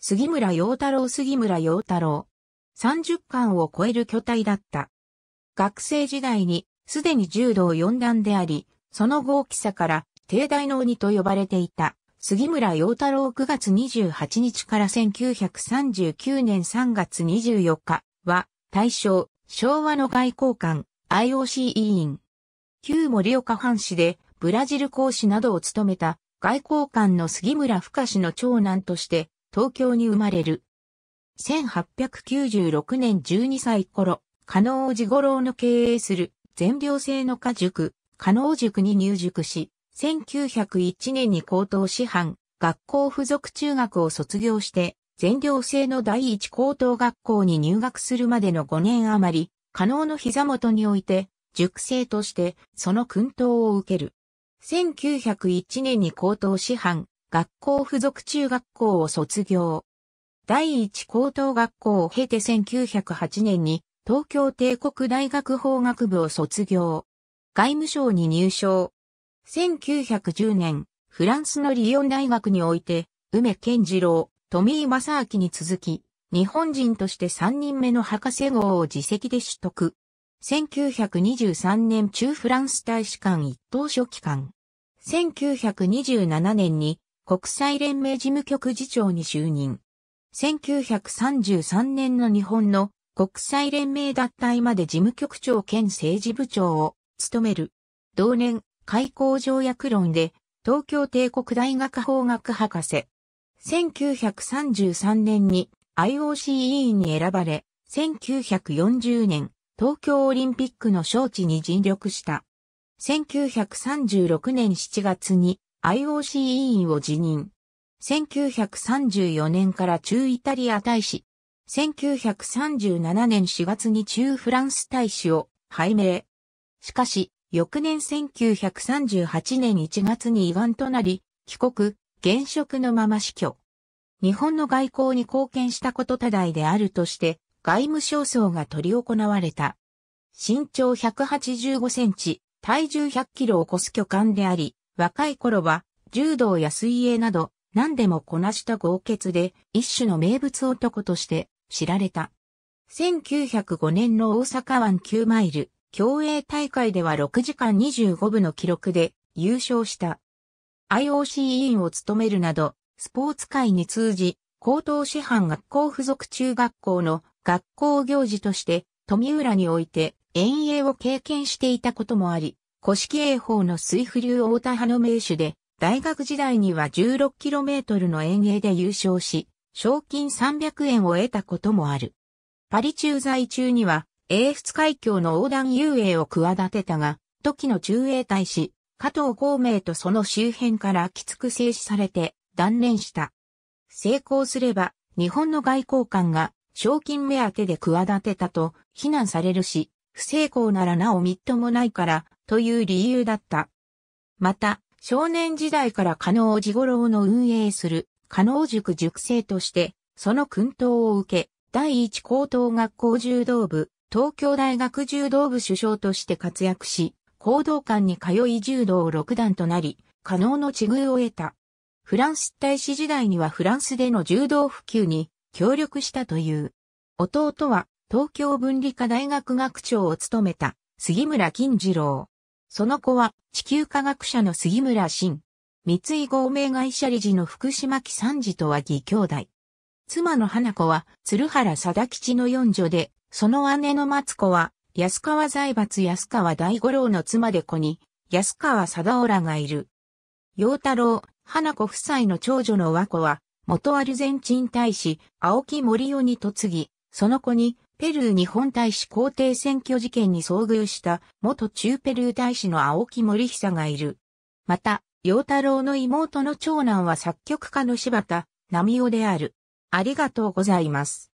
杉村陽太郎杉村陽太郎。30巻を超える巨体だった。学生時代にすでに柔道四段であり、その大きさから帝大の鬼と呼ばれていた杉村陽太郎9月28日から1939年3月24日は大正昭和の外交官 IOC 委員。旧森岡藩士でブラジル講師などを務めた外交官の杉村深氏の長男として東京に生まれる。1896年12歳頃、加納寺五郎の経営する全寮制の家塾、加納塾に入塾し、1901年に高等師範、学校附属中学を卒業して、全寮制の第一高等学校に入学するまでの5年余り、加納の膝元において、塾生として、その訓導を受ける。1901年に高等師範、学校附属中学校を卒業。第一高等学校を経て1908年に東京帝国大学法学部を卒業。外務省に入省。1910年、フランスのリヨン大学において、梅健次郎、富井正明に続き、日本人として3人目の博士号を自責で取得。1923年中フランス大使館一等書記官。1927年に国際連盟事務局次長に就任。1933年の日本の国際連盟脱退まで事務局長兼政治部長を務める。同年、開港条約論で東京帝国大学法学博士。1933年に IOC 委員に選ばれ、1940年、東京オリンピックの招致に尽力した。1936年7月に IOC 委員を辞任。1934年から中イタリア大使。1937年4月に中フランス大使を拝命。しかし、翌年1938年1月に胃がんとなり、帰国、現職のまま死去。日本の外交に貢献したこと多大であるとして、外務省層が取り行われた。身長185センチ、体重100キロを超す巨漢であり、若い頃は、柔道や水泳など、何でもこなした豪傑で、一種の名物男として知られた。1905年の大阪湾9マイル、競泳大会では6時間25分の記録で優勝した。IOC 委員を務めるなど、スポーツ界に通じ、高等師範学校付属中学校の学校行事として、富浦において遠泳を経験していたこともあり、古式英法の水浮流大田派の名手で、大学時代には 16km の遠泳で優勝し、賞金300円を得たこともある。パリ駐在中には、英仏海峡の横断遊泳を企てたが、時の中英大使、加藤孔明とその周辺からきつく制止されて断念した。成功すれば、日本の外交官が賞金目当てで企てたと非難されるし、不成功ならなおみっともないから、という理由だった。また、少年時代から加納治五郎の運営する加納塾塾生として、その訓導を受け、第一高等学校柔道部、東京大学柔道部首相として活躍し、行動館に通い柔道六段となり、加納の地遇を得た。フランス大使時代にはフランスでの柔道普及に協力したという。弟は東京文理科大学学長を務めた杉村金次郎。その子は地球科学者の杉村真。三井合名会社理事の福島木三次とは義兄弟。妻の花子は鶴原貞吉の四女で、その姉の松子は安川財閥安川大五郎の妻で子に安川貞夫らがいる。陽太郎、花子夫妻の長女の和子は元アルゼンチン大使青木森夫に嫁ぎ、その子に、ペルー日本大使皇帝選挙事件に遭遇した元中ペルー大使の青木森久がいる。また、陽太郎の妹の長男は作曲家の柴田、波夫である。ありがとうございます。